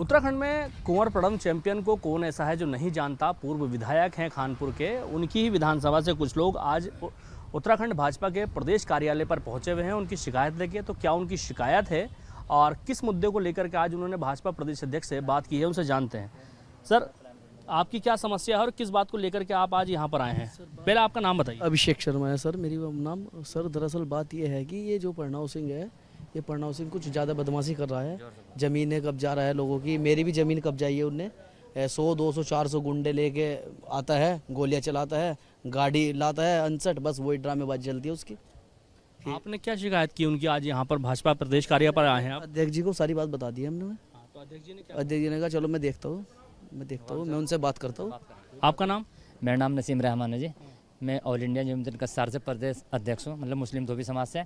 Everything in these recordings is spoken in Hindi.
उत्तराखंड में कुंवर प्रणम चैंपियन को कौन ऐसा है जो नहीं जानता पूर्व विधायक हैं खानपुर के उनकी ही विधानसभा से कुछ लोग आज उत्तराखंड भाजपा के प्रदेश कार्यालय पर पहुंचे हुए हैं उनकी शिकायत लेके तो क्या उनकी शिकायत है और किस मुद्दे को लेकर के आज उन्होंने भाजपा प्रदेश अध्यक्ष से बात की है उनसे जानते हैं सर आपकी क्या समस्या है और किस बात को लेकर के आप आज यहाँ पर आए हैं पहले आपका नाम बताइए अभिषेक शर्मा है सर मेरी नाम सर दरअसल बात यह है कि ये जो प्रणव सिंह है ये प्रणव सिंह कुछ ज़्यादा बदमाशी कर रहा है ज़मीनें कब्जा रहा है लोगों की मेरी भी ज़मीन कब्जाई है उनने सौ दो सौ चार सौ गुंडे लेके आता है गोलियाँ चलाता है गाड़ी लाता है अनसठ बस वही ड्रामेबाजी चलती है उसकी आपने क्या शिकायत की उनकी आज यहाँ पर भाजपा प्रदेश कार्य पर आए हैं अध्यक्ष जी को सारी बात बता दी हमने हाँ, तो अध्यक्ष जी ने अध्यक्ष जी ने कहा चलो मैं देखता हूँ मैं देखता हूँ मैं उनसे बात करता हूँ आपका नाम मेरा नाम नसीम रहमान है जी मैं ऑल इंडिया जमीन कस्सार से प्रदेश अध्यक्ष हूँ मतलब मुस्लिम धोबी समाज से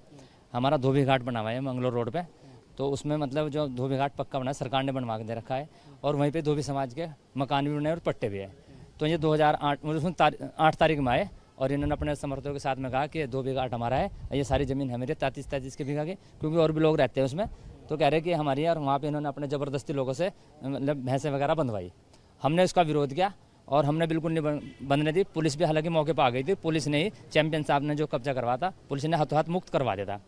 हमारा धोबी घाट बना हुआ है मंगलोर रोड पे तो उसमें मतलब जो धोबी घाट पक्का बना है सरकार ने बनवा के दे रखा है और वहीं पे धोबी समाज के मकान भी बने और पट्टे भी है तो ये 2008 मतलब आठ आठ तारीख में आए और इन्होंने अपने समर्थकों के साथ में कहा कि धोबी घाट हमारा है ये सारी ज़मीन हमारी तैतीस तैतीस के बीघा के क्योंकि और भी लोग रहते हैं उसमें तो कह रहे कि हमारी और वहाँ पर इन्होंने अपने ज़बरदस्ती लोगों से मतलब भैंसें वगैरह बंधवाई हमने उसका विरोध किया और हमने बिल्कुल नहीं बंधने दी पुलिस भी हालांकि मौके पर आ गई थी पुलिस ने ही चैम्पियन साहब ने जो कब्जा करवा था पुलिस ने हाथों हाथ मुक्त करवा दिया था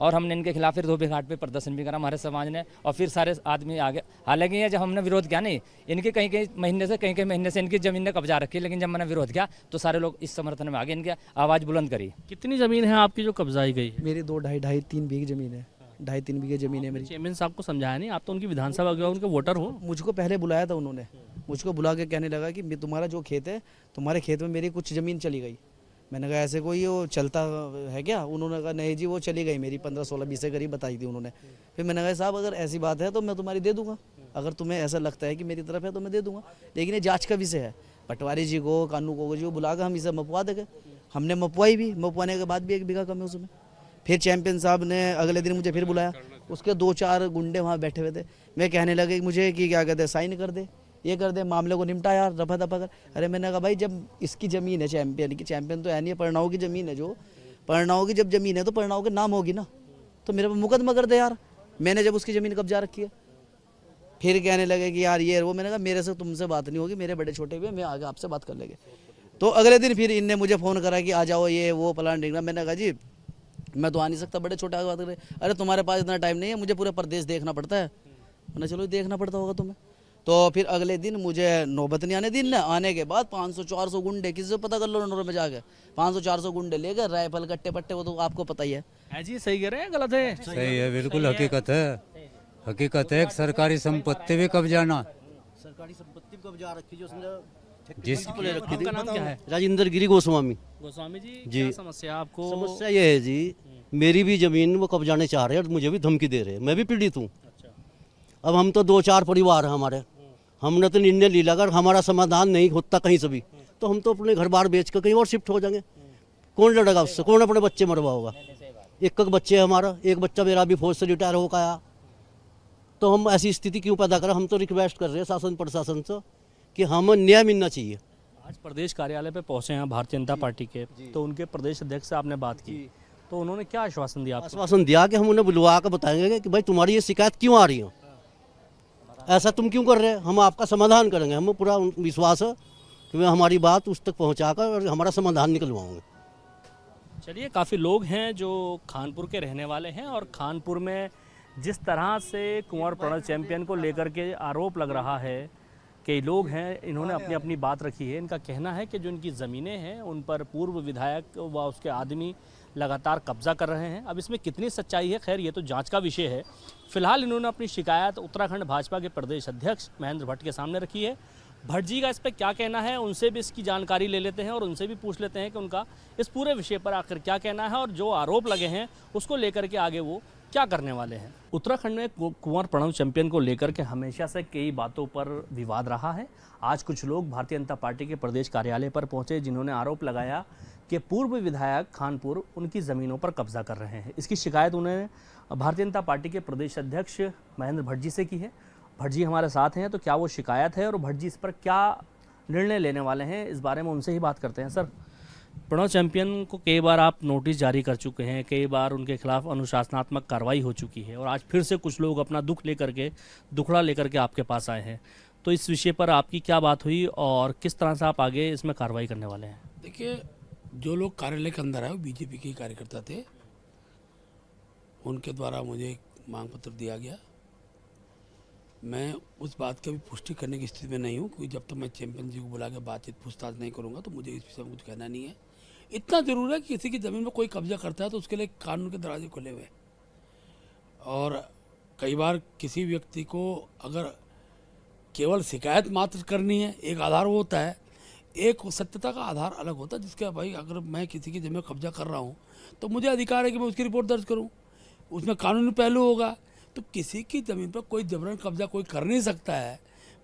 और हमने इनके खिलाफ फिर धोबी घाट पर प्रदर्शन भी करा हमारे समाज ने और फिर सारे आदमी आगे हालांकि ये जब हमने विरोध किया नहीं इनके कहीं कहीं महीने से कहीं कहीं महीने से इनकी ज़मीन ने कब्जा रखी लेकिन जब मैंने विरोध किया तो सारे लोग इस समर्थन में आगे इनकी आवाज़ बुलंद करी कितनी ज़मीन है आपकी जो कब्जाई गई मेरी दो ढाई ढाई तीन बीघ ज़मीन है ढाई तीन बीघे जमीन है मेरी चेयरमैन साहब को समझाया नहीं आप तो उनकी विधानसभा के उनके वोटर हो मुझको पहले बुलाया था उन्होंने मुझको बुला के कहने लगा कि तुम्हारा जो खेत है तुम्हारे खेत में मेरी कुछ ज़मीन चली गई मैंने कहा ऐसे कोई वो चलता है क्या उन्होंने कहा नहीं जी वो चली गई मेरी पंद्रह सोलह बीस के करीब बताई थी उन्होंने फिर मैंने कहा साहब अगर ऐसी बात है तो मैं तुम्हारी दे दूंगा अगर तुम्हें ऐसा लगता है कि मेरी तरफ है तो मैं दे दूंगा लेकिन ये जाँच का विषय है पटवारी जी को कानू को जी को बुलाकर हम इसे मपवा दे हमने मपवाई भी मपवाने के बाद भी एक बीघा कम है उसमें फिर चैंपियन साहब ने अगले दिन मुझे फिर बुलाया उसके दो चार गुंडे वहाँ बैठे हुए थे मैं कहने लगे मुझे कि क्या कहते हैं साइन कर दे ये कर दे मामले को निपटा यार रफा दफा कर अरे मैंने कहा भाई जब इसकी ज़मीन है चैंपियन की चैंपियन तो है नहीं है परणाव की ज़मीन है जो परणाव की जब ज़मीन है तो परनाओं के नाम होगी ना तो मेरे पर मुकदमा कर दे यार मैंने जब उसकी ज़मीन कब्जा रखी है फिर कहने लगे कि यार ये वो मैंने कहा मेरे से तुमसे बात नहीं होगी मेरे बड़े छोटे भी मैं आगे आपसे बात कर लेंगे तो अगले दिन फिर इनने मुझे फ़ोन करा कि आ जाओ ये वो प्लान डिगना मैंने कहा जी मैं तो आ नहीं सकता बड़े छोटे आगे बात कर रहे अरे तुम्हारे पास इतना टाइम नहीं है मुझे पूरा प्रदेश देखना पड़ता है मैंने चलो देखना पड़ता होगा तुम्हें तो फिर अगले दिन मुझे नौबत नहीं आने दिन ना आने के बाद 500 400 गुंडे किसी से पता कर लो नोर में जाके 500 400 गुंडे लेकर राइफल कट्टे पट्टे वो तो आपको पता ही है जी सही कह रहे हैं गलत है सही है बिल्कुल हकीकत है हकीकत है सरकारी संपत्ति भी कब जाना सरकारी संपत्ति भी जा रखी जो जिसका नाम क्या है राजेंद्र गिरी गोस्वामी गोस्वामी जी जी समस्या आपको समस्या ये है जी मेरी भी जमीन वो कब जाने चाह रहे हैं और मुझे भी धमकी दे रहे हैं मैं भी पीड़ित हूँ अच्छा। अब हम तो दो चार परिवार हैं हमारे हमने तो निर्णय लिया अगर हमारा समाधान नहीं होता कहीं से भी तो हम तो अपने घर बार बेच कर कहीं और शिफ्ट हो जाएंगे कौन लड़ेगा उससे कौन अपने बच्चे मरवाओगा एक एक बच्चे है हमारा एक बच्चा मेरा अभी फौज से रिटायर होकर आया तो हम ऐसी स्थिति क्यों पैदा करें हम तो रिक्वेस्ट कर रहे हैं शासन प्रशासन से कि हमें न्याय मिलना चाहिए आज प्रदेश कार्यालय पे पहुंचे हैं भारतीय जनता पार्टी के तो उनके प्रदेश अध्यक्ष से आपने बात की तो उन्होंने क्या आश्वासन दिया आश्वासन दिया कि हम उन्हें बुलवा कर बताएंगे कि भाई तुम्हारी ये शिकायत क्यों आ रही है ऐसा तुम क्यों कर रहे हम आपका समाधान करेंगे हमें पूरा विश्वास है कि मैं हमारी बात उस तक पहुँचाकर और हमारा समाधान निकलवाओगे चलिए काफ़ी लोग हैं जो खानपुर के रहने वाले हैं और खानपुर में जिस तरह से कुंवर प्रणव चैंपियन को लेकर के आरोप लग रहा है कई लोग हैं इन्होंने हाँ, अपनी हाँ। अपनी बात रखी है इनका कहना है कि जो इनकी ज़मीनें हैं उन पर पूर्व विधायक व उसके आदमी लगातार कब्जा कर रहे हैं अब इसमें कितनी सच्चाई है खैर ये तो जांच का विषय है फिलहाल इन्होंने अपनी शिकायत उत्तराखंड भाजपा के प्रदेश अध्यक्ष महेंद्र भट्ट के सामने रखी है भट्ट जी का इस पर क्या कहना है उनसे भी इसकी जानकारी ले लेते हैं और उनसे भी पूछ लेते हैं कि उनका इस पूरे विषय पर आखिर क्या कहना है और जो आरोप लगे हैं उसको लेकर के आगे वो क्या करने वाले हैं उत्तराखंड में कुंवर प्रणव चैंपियन को लेकर के हमेशा से कई बातों पर विवाद रहा है आज कुछ लोग भारतीय जनता पार्टी के प्रदेश कार्यालय पर पहुंचे जिन्होंने आरोप लगाया कि पूर्व विधायक खानपुर उनकी ज़मीनों पर कब्जा कर रहे हैं इसकी शिकायत उन्होंने भारतीय जनता पार्टी के प्रदेश अध्यक्ष महेंद्र भट्ट जी से की है भट्ट जी हमारे साथ हैं तो क्या वो शिकायत है और भट्ट जी इस पर क्या निर्णय लेने वाले हैं इस बारे में उनसे ही बात करते हैं सर प्रणव चैंपियन को कई बार आप नोटिस जारी कर चुके हैं कई बार उनके खिलाफ अनुशासनात्मक कार्रवाई हो चुकी है और आज फिर से कुछ लोग अपना दुख लेकर के दुखड़ा लेकर के आपके पास आए हैं तो इस विषय पर आपकी क्या बात हुई और किस तरह से आप आगे इसमें कार्रवाई करने वाले हैं देखिए जो लोग कार्यालय के अंदर आए बीजेपी के कार्यकर्ता थे उनके द्वारा मुझे मांग पत्र दिया गया मैं उस बात का भी पुष्टि करने की स्थिति में नहीं हूँ क्योंकि जब तक तो मैं चैंपियन जी को बुला के बातचीत पूछताछ नहीं करूँगा तो मुझे इस विषय में कुछ कहना नहीं है इतना ज़रूर है कि किसी की ज़मीन में कोई कब्जा करता है तो उसके लिए कानून के दरवाजे खुले हुए हैं और कई बार किसी व्यक्ति को अगर केवल शिकायत मात्र करनी है एक आधार वो होता है एक सत्यता का आधार अलग होता है जिसका भाई अगर मैं किसी की जमीन कब्जा कर रहा हूँ तो मुझे अधिकार है कि मैं उसकी रिपोर्ट दर्ज करूँ उसमें कानूनी पहलू होगा तो किसी की ज़मीन पर कोई जबरन कब्जा कोई कर नहीं सकता है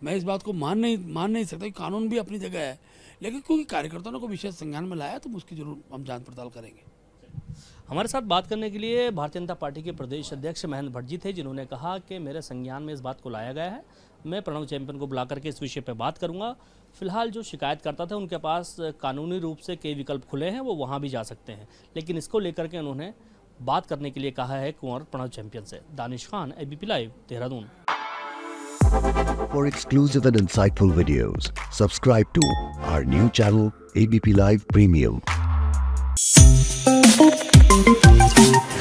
मैं इस बात को मान नहीं मान नहीं सकता कानून भी अपनी जगह है लेकिन क्योंकि कार्यकर्ताओं ने विशेष संज्ञान में लाया तो उसकी जरूर हम जांच पड़ताल करेंगे हमारे साथ बात करने के लिए भारतीय जनता पार्टी के प्रदेश अध्यक्ष महेंद्र भट्ट जी थे जिन्होंने कहा कि मेरे संज्ञान में इस बात को लाया गया है मैं प्रणव चैंपियन को बुला करके इस विषय पर बात करूंगा फिलहाल जो शिकायत करता था उनके पास कानूनी रूप से कई विकल्प खुले हैं वो वहाँ भी जा सकते हैं लेकिन इसको लेकर के उन्होंने बात करने के लिए कहा है कुंवर प्रणव चैंपियन से Danish Khan ABP live Dehradun For exclusive and insightful videos, subscribe to our new channel ABP Live Premium.